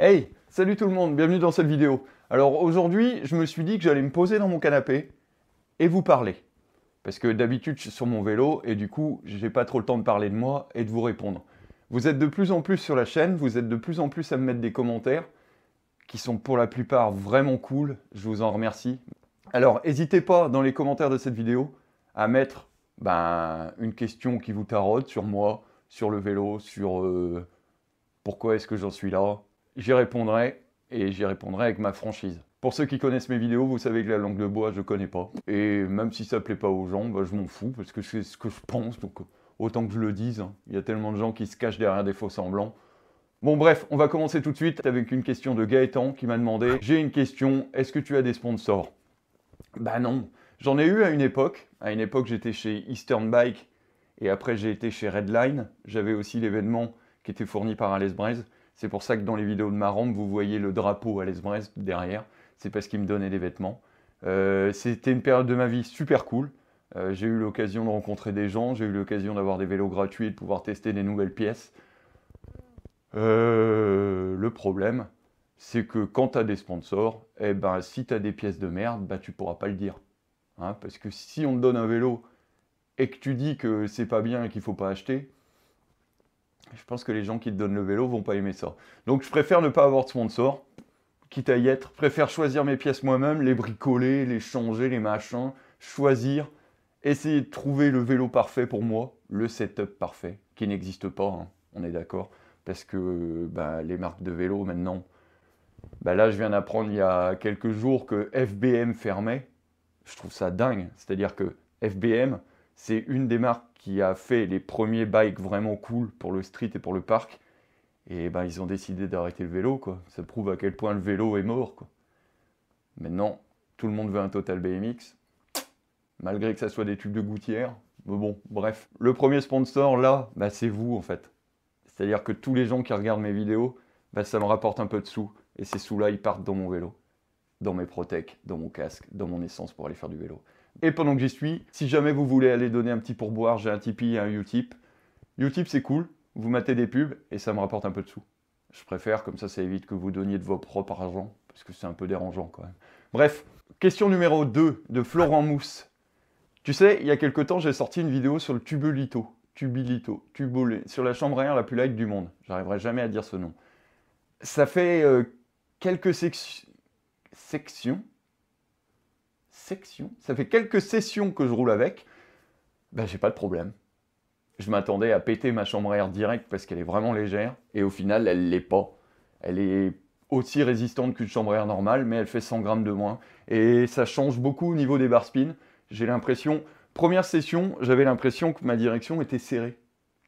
Hey, salut tout le monde, bienvenue dans cette vidéo. Alors aujourd'hui, je me suis dit que j'allais me poser dans mon canapé et vous parler. Parce que d'habitude, je suis sur mon vélo et du coup, j'ai pas trop le temps de parler de moi et de vous répondre. Vous êtes de plus en plus sur la chaîne, vous êtes de plus en plus à me mettre des commentaires qui sont pour la plupart vraiment cool, je vous en remercie. Alors, n'hésitez pas dans les commentaires de cette vidéo à mettre ben, une question qui vous taraude sur moi, sur le vélo, sur euh, pourquoi est-ce que j'en suis là, J'y répondrai, et j'y répondrai avec ma franchise. Pour ceux qui connaissent mes vidéos, vous savez que la langue de bois, je ne connais pas. Et même si ça plaît pas aux gens, bah, je m'en fous, parce que c'est ce que je pense, donc euh, autant que je le dise. Hein. Il y a tellement de gens qui se cachent derrière des faux semblants. Bon bref, on va commencer tout de suite avec une question de Gaëtan qui m'a demandé « J'ai une question, est-ce que tu as des sponsors ?» Bah non, j'en ai eu à une époque. À une époque, j'étais chez Eastern Bike et après j'ai été chez Redline. J'avais aussi l'événement qui était fourni par Alice Braise. C'est pour ça que dans les vidéos de Marambe, vous voyez le drapeau à l'Esbrest derrière. C'est parce qu'il me donnait des vêtements. Euh, c'était une période de ma vie super cool. Euh, j'ai eu l'occasion de rencontrer des gens, j'ai eu l'occasion d'avoir des vélos gratuits et de pouvoir tester des nouvelles pièces. Euh, le problème, c'est que quand tu as des sponsors, eh ben, si tu as des pièces de merde, bah, tu ne pourras pas le dire. Hein, parce que si on te donne un vélo et que tu dis que c'est pas bien et qu'il faut pas acheter, je pense que les gens qui te donnent le vélo vont pas aimer ça. Donc je préfère ne pas avoir de sponsor, quitte à y être. Préfère choisir mes pièces moi-même, les bricoler, les changer, les machins, choisir, essayer de trouver le vélo parfait pour moi, le setup parfait, qui n'existe pas, hein, on est d'accord. Parce que bah, les marques de vélo maintenant, bah là je viens d'apprendre il y a quelques jours que FBM fermait. Je trouve ça dingue. C'est-à-dire que FBM, c'est une des marques qui a fait les premiers bikes vraiment cool pour le street et pour le parc. Et ben ils ont décidé d'arrêter le vélo, quoi. Ça prouve à quel point le vélo est mort, quoi. Maintenant, tout le monde veut un Total BMX, malgré que ça soit des tubes de gouttière. Mais bon, bref. Le premier sponsor, là, bah, c'est vous, en fait. C'est-à-dire que tous les gens qui regardent mes vidéos, bah, ça me rapporte un peu de sous. Et ces sous-là, ils partent dans mon vélo dans mes protec, dans mon casque, dans mon essence pour aller faire du vélo. Et pendant que j'y suis, si jamais vous voulez aller donner un petit pourboire, j'ai un Tipeee et un Utip. Utip, c'est cool, vous matez des pubs et ça me rapporte un peu de sous. Je préfère, comme ça, ça évite que vous donniez de vos propres argent, parce que c'est un peu dérangeant quand même. Bref, question numéro 2 de Florent Mousse. Tu sais, il y a quelques temps, j'ai sorti une vidéo sur le tubulito, tubilito, tubolé, sur la chambre arrière la plus light du monde. J'arriverai jamais à dire ce nom. Ça fait euh, quelques sections section, section, ça fait quelques sessions que je roule avec, ben j'ai pas de problème. Je m'attendais à péter ma chambre à air direct parce qu'elle est vraiment légère, et au final, elle l'est pas. Elle est aussi résistante qu'une chambre à air normale, mais elle fait 100 grammes de moins. Et ça change beaucoup au niveau des bar spin. J'ai l'impression, première session, j'avais l'impression que ma direction était serrée.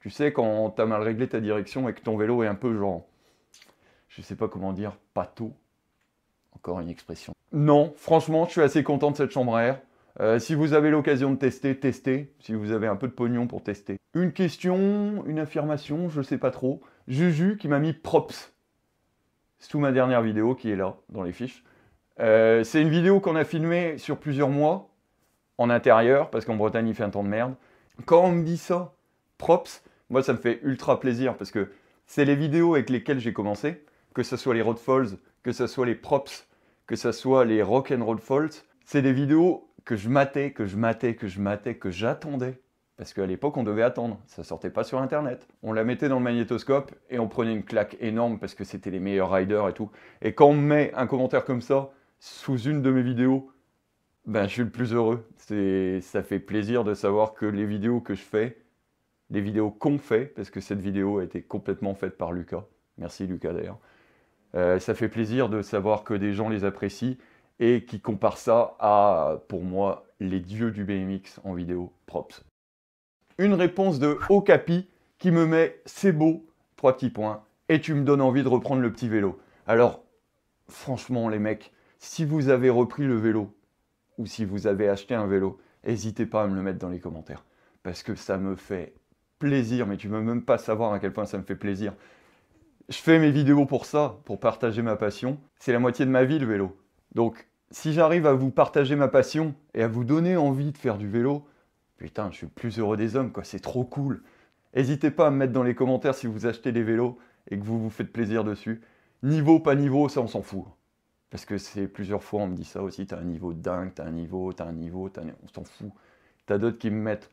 Tu sais, quand t'as mal réglé ta direction et que ton vélo est un peu genre, je sais pas comment dire, pâteau, encore une expression. Non, franchement, je suis assez content de cette chambre à air. Euh, si vous avez l'occasion de tester, testez. Si vous avez un peu de pognon pour tester. Une question, une affirmation, je sais pas trop. Juju qui m'a mis props. Sous ma dernière vidéo qui est là, dans les fiches. Euh, c'est une vidéo qu'on a filmée sur plusieurs mois, en intérieur, parce qu'en Bretagne il fait un temps de merde. Quand on me dit ça, props, moi ça me fait ultra plaisir, parce que c'est les vidéos avec lesquelles j'ai commencé, que ce soit les Road Falls, que ce soit les props que ce soit les Rock and Roll Fault, c'est des vidéos que je matais, que je matais, que je matais, que j'attendais. Parce qu'à l'époque, on devait attendre, ça ne sortait pas sur Internet. On la mettait dans le magnétoscope et on prenait une claque énorme parce que c'était les meilleurs riders et tout. Et quand on met un commentaire comme ça sous une de mes vidéos, ben, je suis le plus heureux. Ça fait plaisir de savoir que les vidéos que je fais, les vidéos qu'on fait, parce que cette vidéo a été complètement faite par Lucas. Merci Lucas d'ailleurs. Euh, ça fait plaisir de savoir que des gens les apprécient et qui comparent ça à, pour moi, les dieux du BMX en vidéo props. Une réponse de Okapi qui me met c'est beau, trois petits points, et tu me donnes envie de reprendre le petit vélo. Alors, franchement, les mecs, si vous avez repris le vélo ou si vous avez acheté un vélo, n'hésitez pas à me le mettre dans les commentaires parce que ça me fait plaisir, mais tu ne veux même pas savoir à quel point ça me fait plaisir je fais mes vidéos pour ça, pour partager ma passion. C'est la moitié de ma vie le vélo. Donc si j'arrive à vous partager ma passion et à vous donner envie de faire du vélo, putain, je suis plus heureux des hommes, quoi, c'est trop cool. N'hésitez pas à me mettre dans les commentaires si vous achetez des vélos et que vous vous faites plaisir dessus. Niveau, pas niveau, ça on s'en fout. Parce que c'est plusieurs fois on me dit ça aussi, t'as un niveau dingue, t'as un niveau, t'as un niveau, t'as un... on s'en fout. T'as d'autres qui me mettent,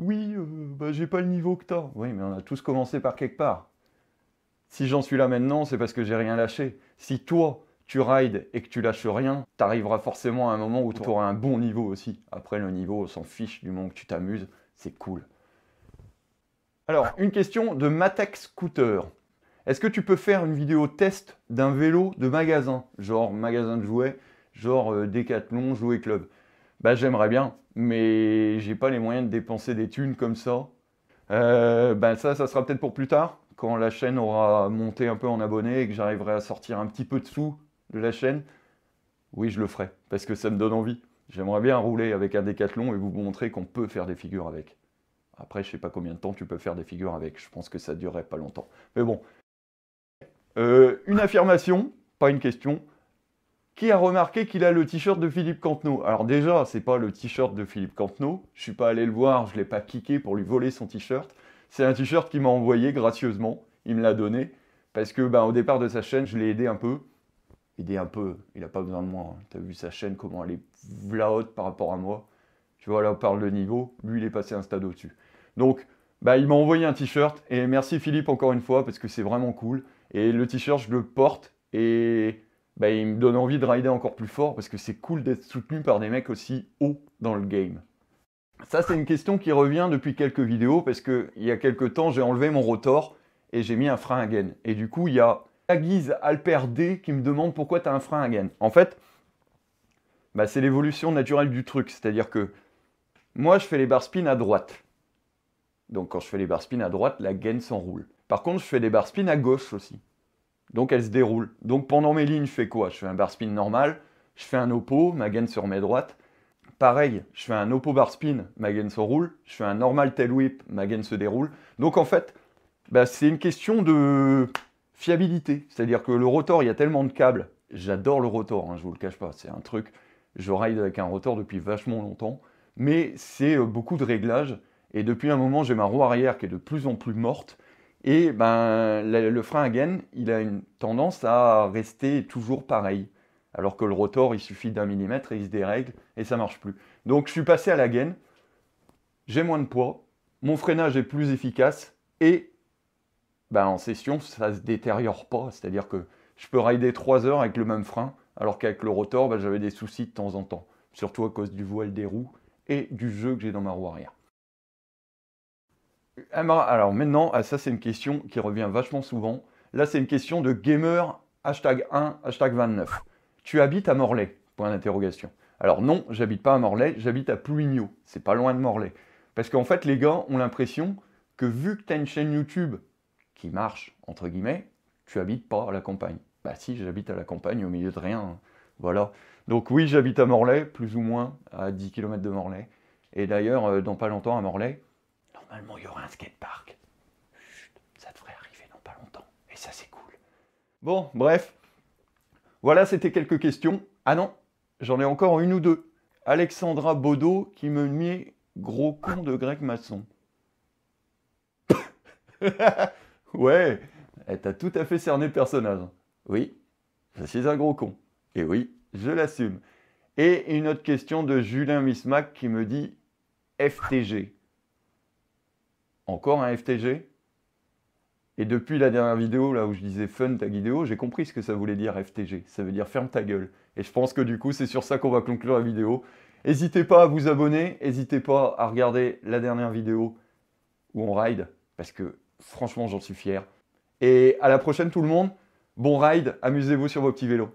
oui, euh, bah j'ai pas le niveau que t'as. Oui, mais on a tous commencé par quelque part. Si j'en suis là maintenant, c'est parce que j'ai rien lâché. Si toi, tu rides et que tu lâches rien, t'arriveras forcément à un moment où tu auras un bon niveau aussi. Après, le niveau, on s'en fiche du moment que tu t'amuses, c'est cool. Alors, une question de Matek Scooter. Est-ce que tu peux faire une vidéo test d'un vélo de magasin Genre magasin de jouets, genre Décathlon, euh, Decathlon, Jouet Club. Bah j'aimerais bien, mais j'ai pas les moyens de dépenser des thunes comme ça. ben bah, ça, ça sera peut-être pour plus tard quand la chaîne aura monté un peu en abonnés et que j'arriverai à sortir un petit peu de sous de la chaîne, oui, je le ferai, parce que ça me donne envie. J'aimerais bien rouler avec un décathlon et vous montrer qu'on peut faire des figures avec. Après, je sais pas combien de temps tu peux faire des figures avec. Je pense que ça durerait pas longtemps. Mais bon. Euh, une affirmation, pas une question. Qui a remarqué qu'il a le t-shirt de Philippe Cantenot Alors déjà, c'est pas le t-shirt de Philippe Cantenot. Je suis pas allé le voir, je l'ai pas piqué pour lui voler son t-shirt. C'est un t-shirt qu'il m'a envoyé gracieusement. Il me l'a donné parce que bah, au départ de sa chaîne, je l'ai aidé un peu. Aidé un peu, il n'a pas besoin de moi. Hein. Tu as vu sa chaîne, comment elle est la haute par rapport à moi. Tu vois, là, on parle de niveau. Lui, il est passé un stade au-dessus. Donc, bah, il m'a envoyé un t-shirt. Et merci Philippe encore une fois parce que c'est vraiment cool. Et le t-shirt, je le porte et bah, il me donne envie de rider encore plus fort parce que c'est cool d'être soutenu par des mecs aussi hauts dans le game. Ça, c'est une question qui revient depuis quelques vidéos parce qu'il y a quelques temps, j'ai enlevé mon rotor et j'ai mis un frein à gaine. Et du coup, il y a la guise Alper D qui me demande pourquoi tu as un frein à gaine. En fait, bah, c'est l'évolution naturelle du truc. C'est-à-dire que moi, je fais les bar spins à droite. Donc quand je fais les bar spins à droite, la gaine s'enroule. Par contre, je fais les bar spins à gauche aussi. Donc elle se déroule. Donc pendant mes lignes, je fais quoi Je fais un bar spin normal, je fais un oppo, ma gaine sur mes droites. Pareil, je fais un Oppo bar spin, ma gaine se roule. Je fais un normal tail whip, ma gaine se déroule. Donc en fait, bah, c'est une question de fiabilité. C'est-à-dire que le rotor, il y a tellement de câbles. J'adore le rotor, je hein, je vous le cache pas. C'est un truc, je ride avec un rotor depuis vachement longtemps. Mais c'est euh, beaucoup de réglages. Et depuis un moment, j'ai ma roue arrière qui est de plus en plus morte. Et ben, le, frein à gaine, il a une tendance à rester toujours pareil. Alors que le rotor, il suffit d'un millimètre et il se dérègle et ça marche plus. Donc je suis passé à la gaine, j'ai moins de poids, mon freinage est plus efficace et ben, en session, ça ne se détériore pas. C'est-à-dire que je peux rider 3 heures avec le même frein, alors qu'avec le rotor, ben, j'avais des soucis de temps en temps. Surtout à cause du voile des roues et du jeu que j'ai dans ma roue arrière. Alors maintenant, ah, ça c'est une question qui revient vachement souvent. Là, c'est une question de gamer hashtag 1, hashtag 29. Tu habites à Morlaix Point d'interrogation. Alors non, j'habite pas à Morlaix, j'habite à Plouigneau. C'est pas loin de Morlaix. Parce qu'en fait, les gars ont l'impression que vu que tu as une chaîne YouTube qui marche, entre guillemets, tu habites pas à la campagne. Bah si, j'habite à la campagne, au milieu de rien. Hein. Voilà. Donc oui, j'habite à Morlaix, plus ou moins à 10 km de Morlaix. Et d'ailleurs, euh, dans pas longtemps à Morlaix, normalement, il y aura un skatepark. Chut, ça devrait arriver dans pas longtemps. Et ça, c'est cool. Bon, bref. Voilà, c'était quelques questions. Ah non, j'en ai encore une ou deux. Alexandra Baudot qui me met gros con de grec maçon. ouais, t'a tout à fait cerné le personnage. Oui, je suis un gros con. Et oui, je l'assume. Et une autre question de Julien Mismac qui me dit FTG. Encore un FTG et depuis la dernière vidéo, là où je disais fun ta vidéo, j'ai compris ce que ça voulait dire FTG. Ça veut dire ferme ta gueule. Et je pense que du coup, c'est sur ça qu'on va conclure la vidéo. N'hésitez pas à vous abonner, n'hésitez pas à regarder la dernière vidéo où on ride, parce que franchement, j'en suis fier. Et à la prochaine tout le monde. Bon ride, amusez-vous sur vos petits vélos.